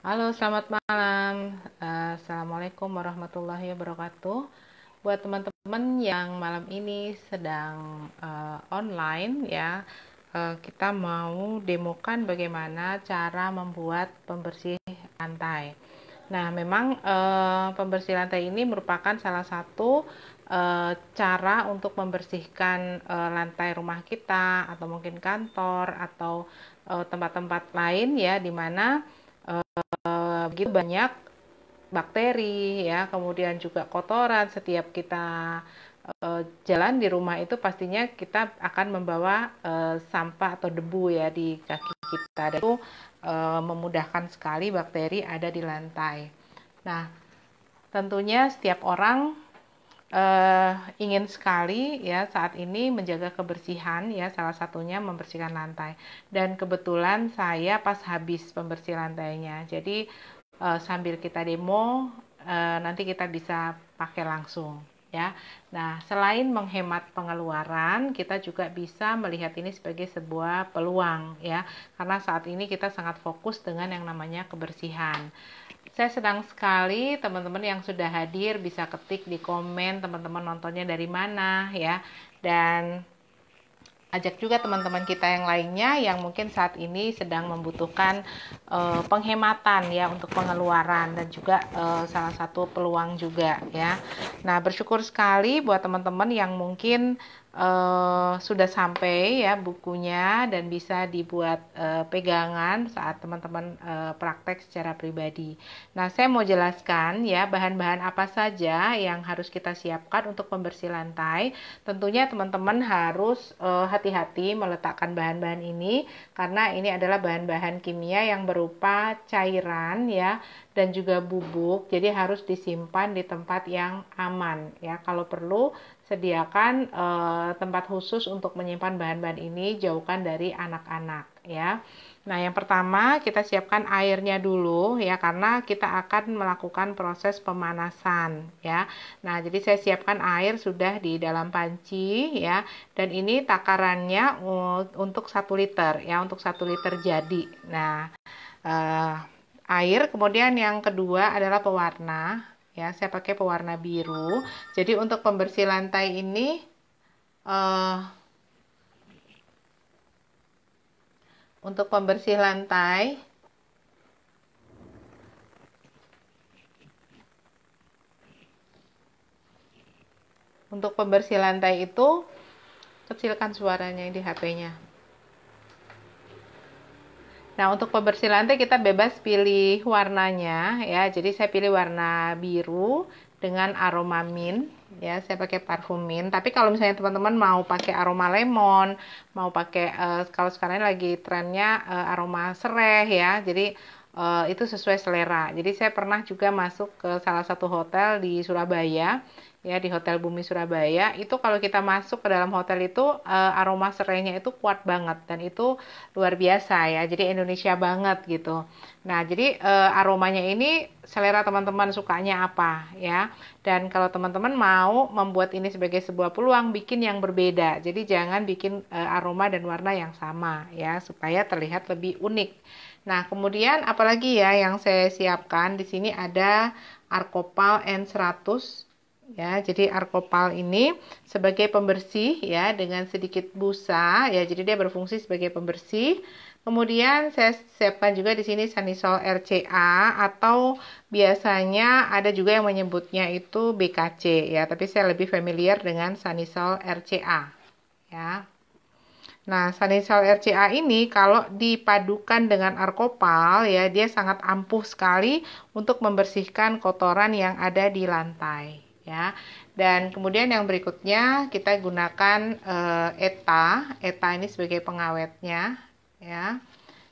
Halo, selamat malam. Eh, assalamualaikum warahmatullahi wabarakatuh. Buat teman-teman yang malam ini sedang uh, online ya, uh, kita mau demokan bagaimana cara membuat pembersih lantai. Nah, memang uh, pembersih lantai ini merupakan salah satu uh, cara untuk membersihkan uh, lantai rumah kita atau mungkin kantor atau tempat-tempat lain ya, di mana Nah, begitu banyak bakteri ya, kemudian juga kotoran setiap kita e, jalan di rumah itu pastinya kita akan membawa e, sampah atau debu ya di kaki kita dan itu e, memudahkan sekali bakteri ada di lantai. Nah, tentunya setiap orang e, ingin sekali ya saat ini menjaga kebersihan ya salah satunya membersihkan lantai dan kebetulan saya pas habis pembersih lantainya jadi Eh, sambil kita demo eh, nanti kita bisa pakai langsung ya. Nah, selain menghemat pengeluaran, kita juga bisa melihat ini sebagai sebuah peluang ya. Karena saat ini kita sangat fokus dengan yang namanya kebersihan. Saya sedang sekali teman-teman yang sudah hadir bisa ketik di komen teman-teman nontonnya dari mana ya. Dan ajak juga teman-teman kita yang lainnya yang mungkin saat ini sedang membutuhkan uh, penghematan ya untuk pengeluaran dan juga uh, salah satu peluang juga ya. Nah, bersyukur sekali buat teman-teman yang mungkin uh, sudah sampai ya bukunya dan bisa dibuat uh, pegangan saat teman-teman uh, praktek secara pribadi. Nah, saya mau jelaskan ya bahan-bahan apa saja yang harus kita siapkan untuk pembersih lantai. Tentunya teman-teman harus uh, hati-hati meletakkan bahan-bahan ini karena ini adalah bahan-bahan kimia yang berupa cairan ya dan juga bubuk. Jadi harus disimpan di tempat yang aman ya. Kalau perlu sediakan uh, tempat khusus untuk menyimpan bahan-bahan ini jauhkan dari anak-anak ya. Nah, yang pertama kita siapkan airnya dulu ya karena kita akan melakukan proses pemanasan ya. Nah, jadi saya siapkan air sudah di dalam panci ya dan ini takarannya untuk 1 liter ya, untuk 1 liter jadi. Nah, uh, air kemudian yang kedua adalah pewarna ya saya pakai pewarna biru jadi untuk pembersih lantai ini uh, untuk pembersih lantai untuk pembersih lantai itu kecilkan suaranya di HP-nya Nah, untuk pembersih lantai kita bebas pilih warnanya ya. Jadi saya pilih warna biru dengan aroma mint ya. Saya pakai parfum mint. Tapi kalau misalnya teman-teman mau pakai aroma lemon, mau pakai uh, kalau sekarang lagi trennya uh, aroma serai ya. Jadi uh, itu sesuai selera. Jadi saya pernah juga masuk ke salah satu hotel di Surabaya ya di Hotel Bumi Surabaya itu kalau kita masuk ke dalam hotel itu uh, aroma serainya itu kuat banget dan itu luar biasa ya jadi Indonesia banget gitu nah jadi uh, aromanya ini selera teman-teman sukanya apa ya dan kalau teman-teman mau membuat ini sebagai sebuah peluang bikin yang berbeda jadi jangan bikin uh, aroma dan warna yang sama ya supaya terlihat lebih unik nah kemudian apalagi ya yang saya siapkan di sini ada Arcopal N100 ya. Jadi arkopal ini sebagai pembersih ya dengan sedikit busa ya. Jadi dia berfungsi sebagai pembersih. Kemudian saya siapkan juga di sini sanisol RCA atau biasanya ada juga yang menyebutnya itu BKC ya, tapi saya lebih familiar dengan sanisol RCA ya. Nah, sanisol RCA ini kalau dipadukan dengan arkopal ya, dia sangat ampuh sekali untuk membersihkan kotoran yang ada di lantai ya. Dan kemudian yang berikutnya kita gunakan e, ETA, ETA ini sebagai pengawetnya ya.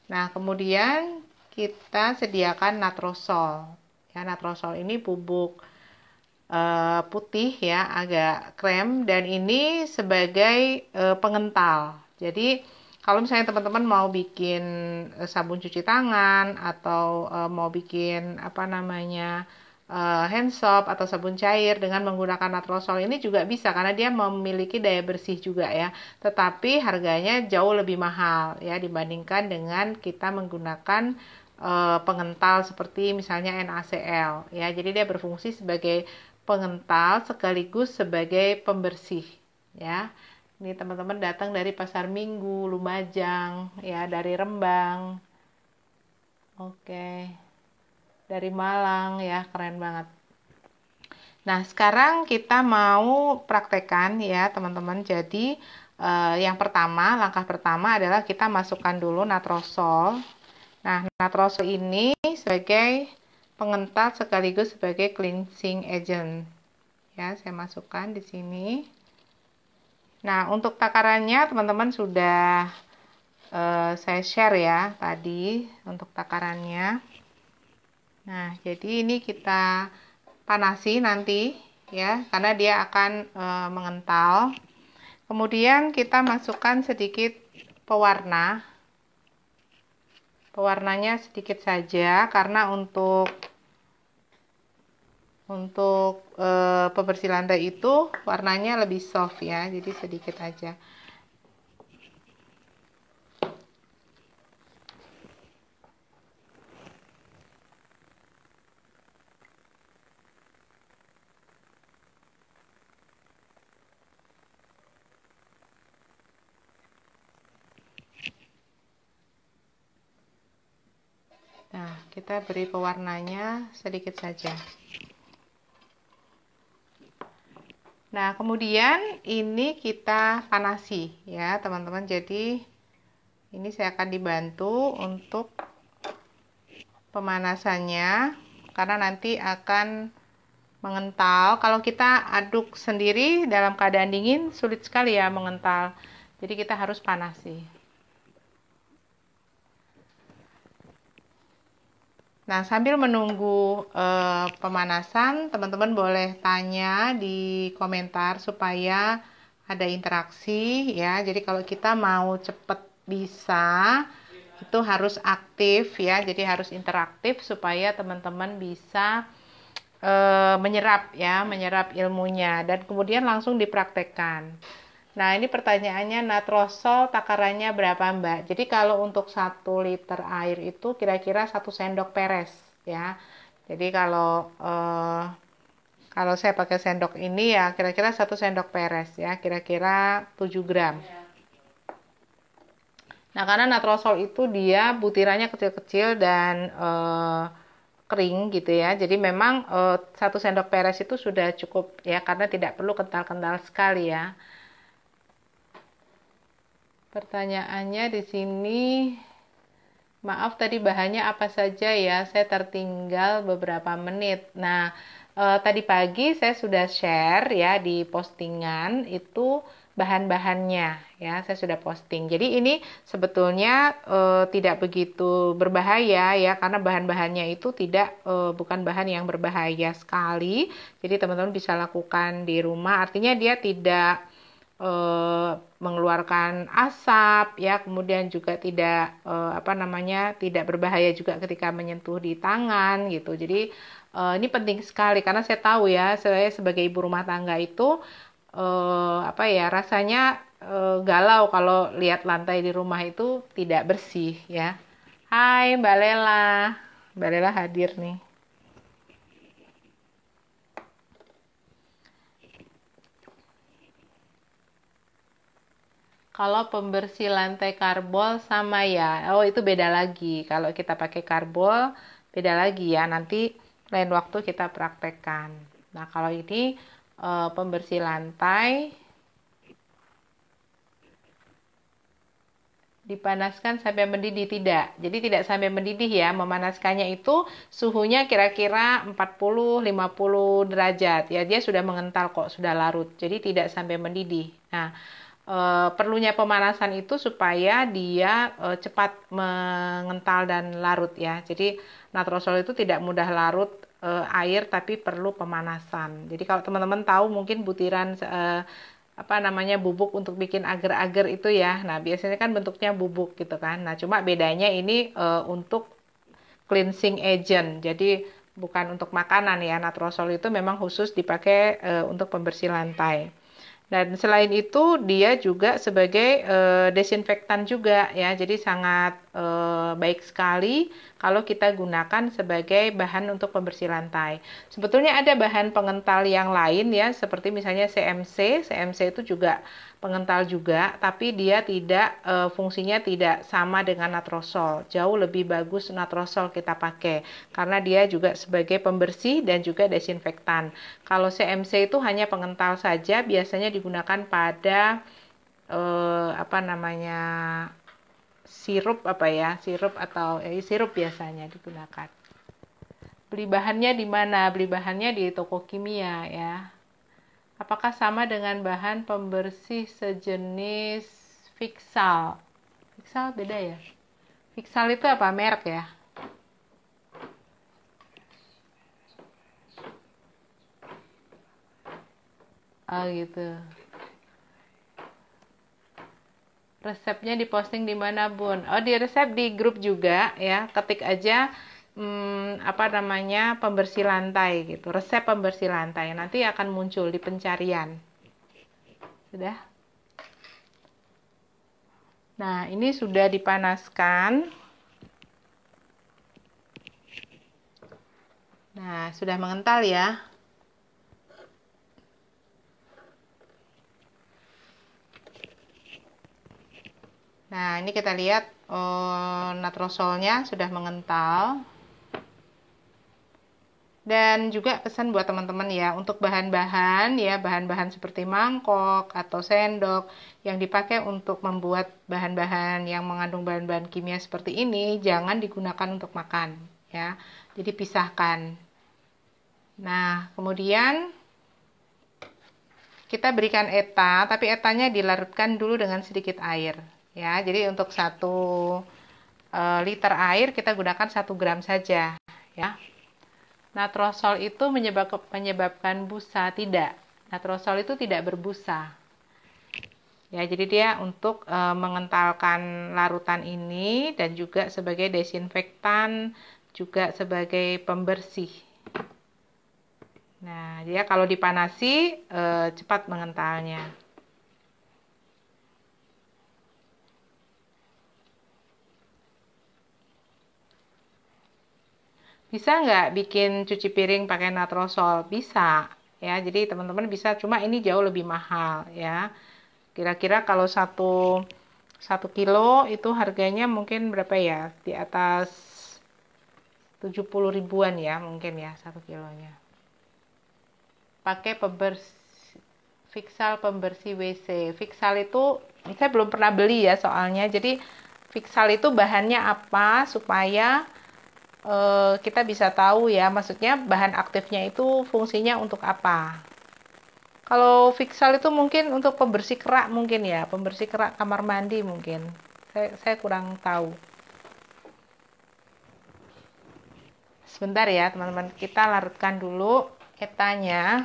Nah, kemudian kita sediakan natrosol. Ya, natrosol ini bubuk e, putih ya, agak krem dan ini sebagai e, pengental. Jadi kalau misalnya teman-teman mau bikin sabun cuci tangan atau mau bikin apa namanya uh, hand soap atau sabun cair dengan menggunakan natrosol ini juga bisa karena dia memiliki daya bersih juga ya. Tetapi harganya jauh lebih mahal ya dibandingkan dengan kita menggunakan uh, pengental seperti misalnya NaCl ya. Jadi dia berfungsi sebagai pengental sekaligus sebagai pembersih ya. Ini teman-teman datang dari Pasar Minggu, Lumajang, ya dari Rembang. Oke. Okay dari Malang ya keren banget nah sekarang kita mau praktekan ya teman-teman jadi eh, yang pertama langkah pertama adalah kita masukkan dulu natrosol nah natrosol ini sebagai pengental sekaligus sebagai cleansing agent ya saya masukkan di sini nah untuk takarannya teman-teman sudah eh, saya share ya tadi untuk takarannya Nah, jadi ini kita panasi nanti ya, karena dia akan e, mengental. Kemudian kita masukkan sedikit pewarna. Pewarnanya sedikit saja karena untuk untuk e, eh, pembersih lantai itu warnanya lebih soft ya, jadi sedikit aja. kita beri pewarnanya sedikit saja nah kemudian ini kita panasi ya teman-teman jadi ini saya akan dibantu untuk pemanasannya karena nanti akan mengental kalau kita aduk sendiri dalam keadaan dingin sulit sekali ya mengental jadi kita harus panasi Nah, sambil menunggu uh, pemanasan, teman-teman boleh tanya di komentar supaya ada interaksi ya. Jadi kalau kita mau cepat bisa itu harus aktif ya. Jadi harus interaktif supaya teman-teman bisa uh, menyerap ya, menyerap ilmunya dan kemudian langsung dipraktekkan. Nah, ini pertanyaannya natrosol takarannya berapa, Mbak? Jadi kalau untuk 1 liter air itu kira-kira 1 sendok peres, ya. Jadi kalau eh, kalau saya pakai sendok ini ya kira-kira 1 sendok peres ya, kira-kira 7 gram. Nah, karena natrosol itu dia butirannya kecil-kecil dan eh, kering gitu ya. Jadi memang eh, satu sendok peres itu sudah cukup ya karena tidak perlu kental-kental sekali ya. Pertanyaannya di sini, maaf tadi bahannya apa saja ya? Saya tertinggal beberapa menit. Nah, eh, tadi pagi saya sudah share ya di postingan itu bahan-bahannya ya. Saya sudah posting. Jadi ini sebetulnya eh, tidak begitu berbahaya ya karena bahan-bahannya itu tidak eh, bukan bahan yang berbahaya sekali. Jadi teman-teman bisa lakukan di rumah. Artinya dia tidak eh, mengeluarkan asap ya kemudian juga tidak eh, apa namanya tidak berbahaya juga ketika menyentuh di tangan gitu jadi eh, ini penting sekali karena saya tahu ya saya sebagai ibu rumah tangga itu eh, apa ya rasanya eh, galau kalau lihat lantai di rumah itu tidak bersih ya Hai Mbak Lela Mbak Lela hadir nih Kalau pembersih lantai karbol sama ya. Oh, itu beda lagi. Kalau kita pakai karbol beda lagi ya. Nanti lain waktu kita praktekkan. Nah, kalau ini e, pembersih lantai dipanaskan sampai mendidih tidak. Jadi tidak sampai mendidih ya, memanaskannya itu suhunya kira-kira 40 50 derajat. Ya, dia sudah mengental kok, sudah larut. Jadi tidak sampai mendidih. Nah, e, perlunya pemanasan itu supaya dia e, cepat mengental dan larut ya. Jadi natrosol itu tidak mudah larut e, air tapi perlu pemanasan. Jadi kalau teman-teman tahu mungkin butiran e, apa namanya bubuk untuk bikin agar-agar itu ya. Nah, biasanya kan bentuknya bubuk gitu kan. Nah, cuma bedanya ini e, untuk cleansing agent. Jadi bukan untuk makanan ya. Natrosol itu memang khusus dipakai e, untuk pembersih lantai. Dan selain itu dia juga sebagai uh, desinfektan juga ya. Jadi sangat e, baik sekali kalau kita gunakan sebagai bahan untuk pembersih lantai. Sebetulnya ada bahan pengental yang lain ya, seperti misalnya CMC. CMC itu juga pengental juga, tapi dia tidak e, fungsinya tidak sama dengan natrosol. Jauh lebih bagus natrosol kita pakai karena dia juga sebagai pembersih dan juga desinfektan. Kalau CMC itu hanya pengental saja, biasanya digunakan pada Uh, apa namanya sirup apa ya sirup atau eh, sirup biasanya digunakan beli bahannya di mana beli bahannya di toko kimia ya apakah sama dengan bahan pembersih sejenis Fixal Fixal beda ya Fixal itu apa merek ya ah gitu resepnya diposting di mana bun oh di resep di grup juga ya ketik aja hmm, apa namanya pembersih lantai gitu resep pembersih lantai nanti akan muncul di pencarian sudah nah ini sudah dipanaskan nah sudah mengental ya Nah, ini kita lihat uh, natrosolnya sudah mengental. Dan juga pesan buat teman-teman ya, untuk bahan-bahan ya, bahan-bahan seperti mangkok atau sendok yang dipakai untuk membuat bahan-bahan yang mengandung bahan-bahan kimia seperti ini jangan digunakan untuk makan ya. Jadi pisahkan. Nah, kemudian kita berikan eta, tapi etanya dilarutkan dulu dengan sedikit air ya jadi untuk satu e, liter air kita gunakan satu gram saja ya natrosol itu menyebab, menyebabkan busa tidak natrosol itu tidak berbusa ya jadi dia untuk e, mengentalkan larutan ini dan juga sebagai desinfektan juga sebagai pembersih nah dia kalau dipanasi e, cepat mengentalnya bisa nggak bikin cuci piring pakai natrosol? Bisa ya. Jadi teman-teman bisa, cuma ini jauh lebih mahal ya. Kira-kira kalau satu satu kilo itu harganya mungkin berapa ya? Di atas 70 ribuan ya mungkin ya satu kilonya. Pakai pembersih Fixal pembersih WC. Fixal itu saya belum pernah beli ya soalnya. Jadi Fixal itu bahannya apa supaya Eh, kita bisa tahu ya, maksudnya bahan aktifnya itu fungsinya untuk apa. Kalau Fixal itu mungkin untuk pembersih kerak mungkin ya, pembersih kerak kamar mandi mungkin. Saya, saya kurang tahu. Sebentar ya teman-teman, kita larutkan dulu etanya.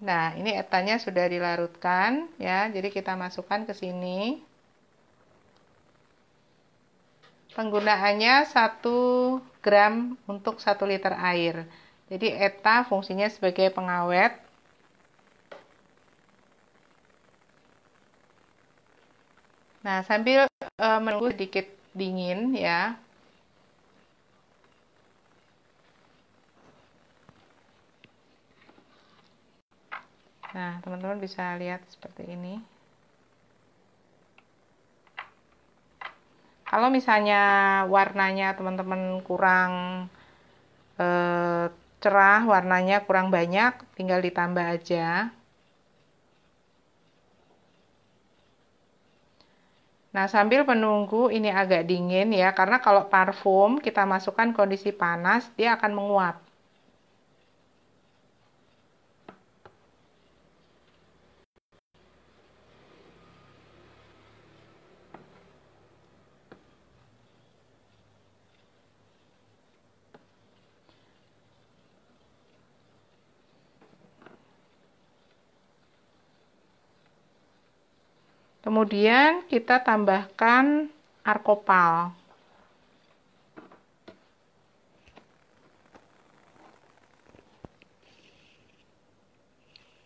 Nah, ini etanya sudah dilarutkan ya. Jadi kita masukkan ke sini. Penggunaannya 1 gram untuk 1 liter air. Jadi eta fungsinya sebagai pengawet. Nah, sambil e, menunggu sedikit dingin ya, Nah, teman-teman bisa lihat seperti ini. Kalau misalnya warnanya teman-teman kurang eh, cerah, warnanya kurang banyak, tinggal ditambah aja. Nah, sambil menunggu ini agak dingin ya, karena kalau parfum kita masukkan kondisi panas, dia akan menguap. Kemudian kita tambahkan arkopal.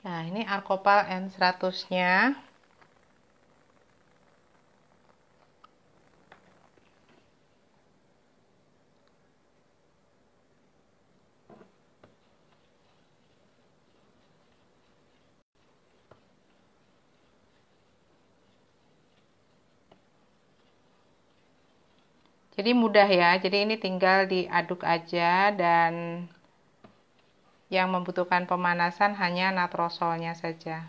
Nah, ini arkopal N100-nya. jadi mudah ya jadi ini tinggal diaduk aja dan yang membutuhkan pemanasan hanya natrosolnya saja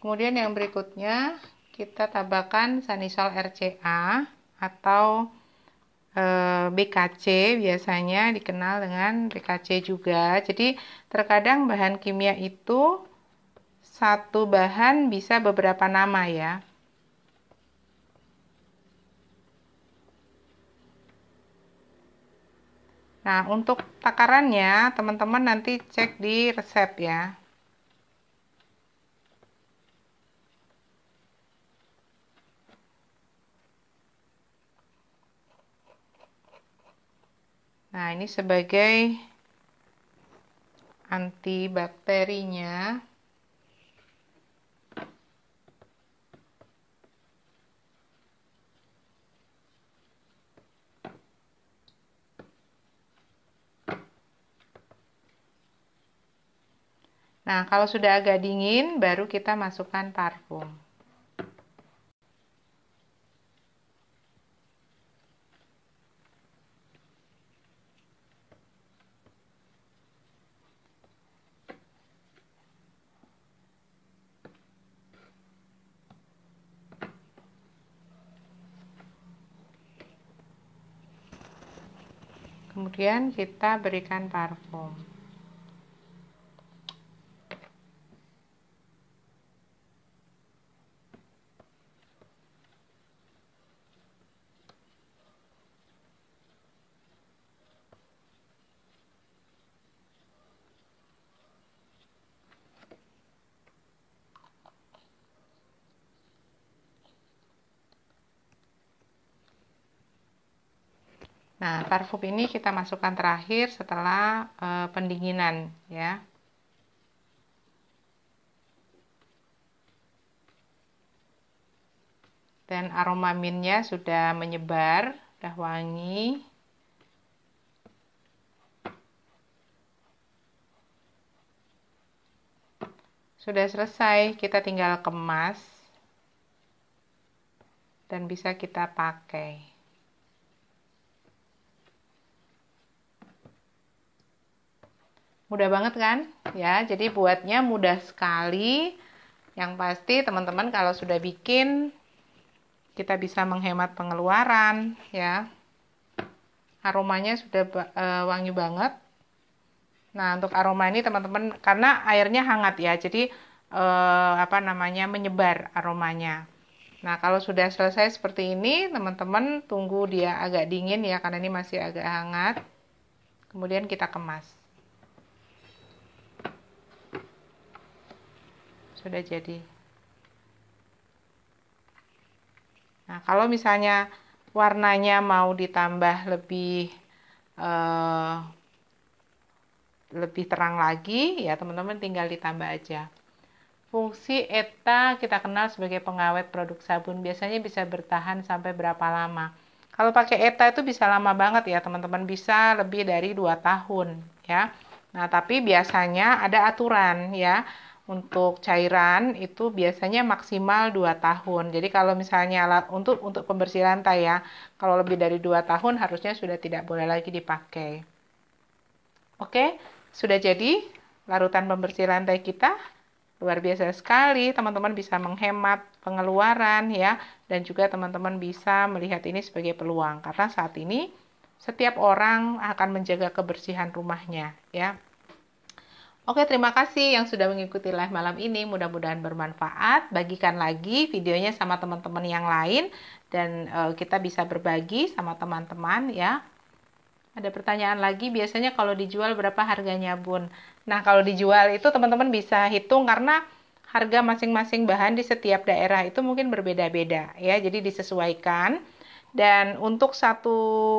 Kemudian yang berikutnya kita tambahkan sanisol RCA atau e, eh, BKC biasanya dikenal dengan BKC juga. Jadi terkadang bahan kimia itu satu bahan bisa beberapa nama ya. Nah, untuk takarannya teman-teman nanti cek di resep ya. Nah, ini sebagai antibakterinya. Nah, kalau sudah agak dingin, baru kita masukkan parfum. Kemudian kita berikan parfum. Nah, parfum ini kita masukkan terakhir setelah e, pendinginan ya. Dan aroma minnya sudah menyebar, sudah wangi. Sudah selesai, kita tinggal kemas dan bisa kita pakai. Mudah banget kan? Ya, jadi buatnya mudah sekali. Yang pasti teman-teman kalau sudah bikin kita bisa menghemat pengeluaran ya. Aromanya sudah e, wangi banget. Nah, untuk aroma ini teman-teman karena airnya hangat ya. Jadi e, apa namanya? menyebar aromanya. Nah, kalau sudah selesai seperti ini, teman-teman tunggu dia agak dingin ya, karena ini masih agak hangat. Kemudian kita kemas. sudah jadi nah kalau misalnya warnanya mau ditambah lebih uh, lebih terang lagi ya teman-teman tinggal ditambah aja Fungsi ETA kita kenal sebagai pengawet produk sabun, biasanya bisa bertahan sampai berapa lama. Kalau pakai ETA itu bisa lama banget ya teman-teman, bisa lebih dari 2 tahun ya. Nah tapi biasanya ada aturan ya, untuk cairan itu biasanya maksimal 2 tahun. Jadi kalau misalnya alat untuk untuk pembersih lantai ya, kalau lebih dari 2 tahun harusnya sudah tidak boleh lagi dipakai. Oke, sudah jadi larutan pembersih lantai kita. Luar biasa sekali, teman-teman bisa menghemat pengeluaran ya dan juga teman-teman bisa melihat ini sebagai peluang karena saat ini setiap orang akan menjaga kebersihan rumahnya ya. Oke, terima kasih yang sudah mengikuti live malam ini. Mudah-mudahan bermanfaat. Bagikan lagi videonya sama teman-teman yang lain dan e, kita bisa berbagi sama teman-teman ya. Ada pertanyaan lagi, biasanya kalau dijual berapa harganya, Bun? Nah, kalau dijual itu teman-teman bisa hitung karena harga masing-masing bahan di setiap daerah itu mungkin berbeda-beda ya. Jadi disesuaikan. Dan untuk satu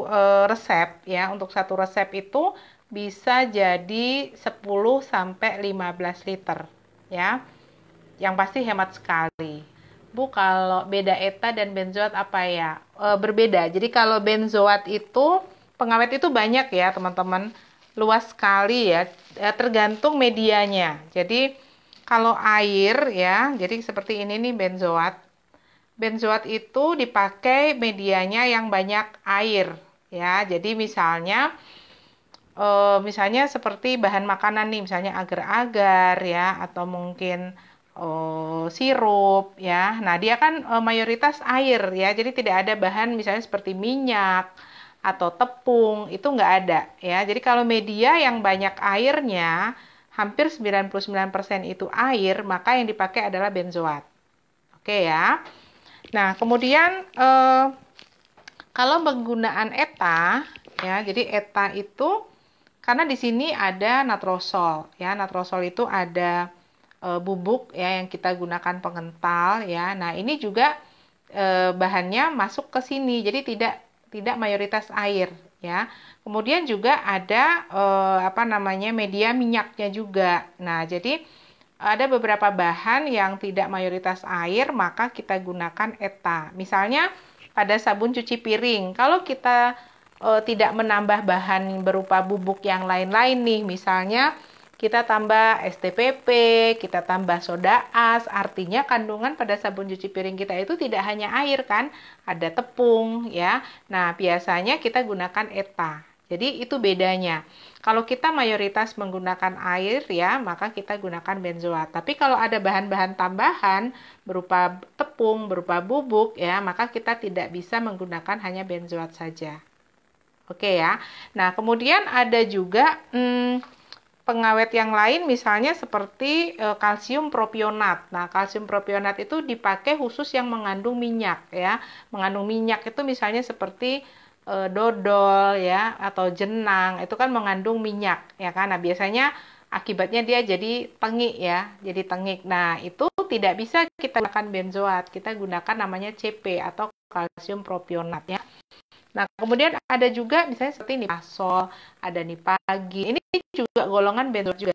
e, resep ya, untuk satu resep itu bisa jadi 10 sampai 15 liter ya. Yang pasti hemat sekali. Bu, kalau beda eta dan benzoat apa ya? E, berbeda. Jadi kalau benzoat itu pengawet itu banyak ya, teman-teman. Luas sekali ya. E, tergantung medianya. Jadi kalau air ya, jadi seperti ini nih benzoat. Benzoat itu dipakai medianya yang banyak air ya. Jadi misalnya e, misalnya seperti bahan makanan nih misalnya agar-agar ya atau mungkin e, sirup ya nah dia kan e, mayoritas air ya jadi tidak ada bahan misalnya seperti minyak atau tepung itu nggak ada ya jadi kalau media yang banyak airnya hampir 99% itu air maka yang dipakai adalah benzoat oke ya nah kemudian eh, kalau penggunaan eta ya jadi eta itu karena di sini ada natrosol, ya. Natrosol itu ada e, bubuk ya yang kita gunakan pengental, ya. Nah, ini juga e, bahannya masuk ke sini. Jadi tidak tidak mayoritas air, ya. Kemudian juga ada e, apa namanya? media minyaknya juga. Nah, jadi ada beberapa bahan yang tidak mayoritas air, maka kita gunakan ETA. Misalnya pada sabun cuci piring. Kalau kita Eh, tidak menambah bahan berupa bubuk yang lain-lain nih misalnya kita tambah STPP, kita tambah soda as, artinya kandungan pada sabun cuci piring kita itu tidak hanya air kan, ada tepung ya. Nah, biasanya kita gunakan ETA. Jadi itu bedanya. Kalau kita mayoritas menggunakan air ya, maka kita gunakan benzoat. Tapi kalau ada bahan-bahan tambahan berupa tepung, berupa bubuk ya, maka kita tidak bisa menggunakan hanya benzoat saja. Oke ya. Nah, kemudian ada juga hmm, pengawet yang lain misalnya seperti e, kalsium propionat. Nah, kalsium propionat itu dipakai khusus yang mengandung minyak ya. Mengandung minyak itu misalnya seperti e, dodol ya atau jenang, itu kan mengandung minyak ya kan. Nah, biasanya akibatnya dia jadi tengik ya, jadi tengik. Nah, itu tidak bisa kita gunakan benzoat, kita gunakan namanya CP atau kalsium propionat ya. Nah, kemudian ada juga misalnya seperti ini pasol, ada nih pagi Ini juga golongan benzoat juga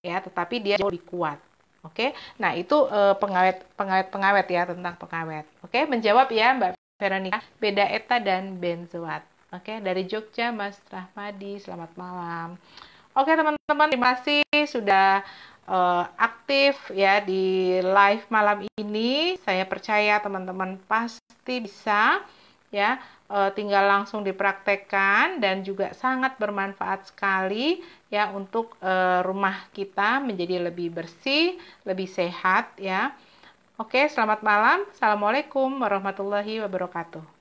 ya, tetapi dia jauh lebih kuat. Oke. Nah, itu eh, pengawet pengawet pengawet ya tentang pengawet. Oke, menjawab ya Mbak Veronica, beda eta dan benzoat. Oke, dari Jogja Mas Rahmadi, selamat malam. Oke, teman-teman, terima kasih sudah uh, aktif ya di live malam ini. Saya percaya teman-teman pasti bisa ya e, tinggal langsung dipraktekkan dan juga sangat bermanfaat sekali ya untuk e, rumah kita menjadi lebih bersih, lebih sehat ya. Oke, selamat malam. Assalamualaikum warahmatullahi wabarakatuh.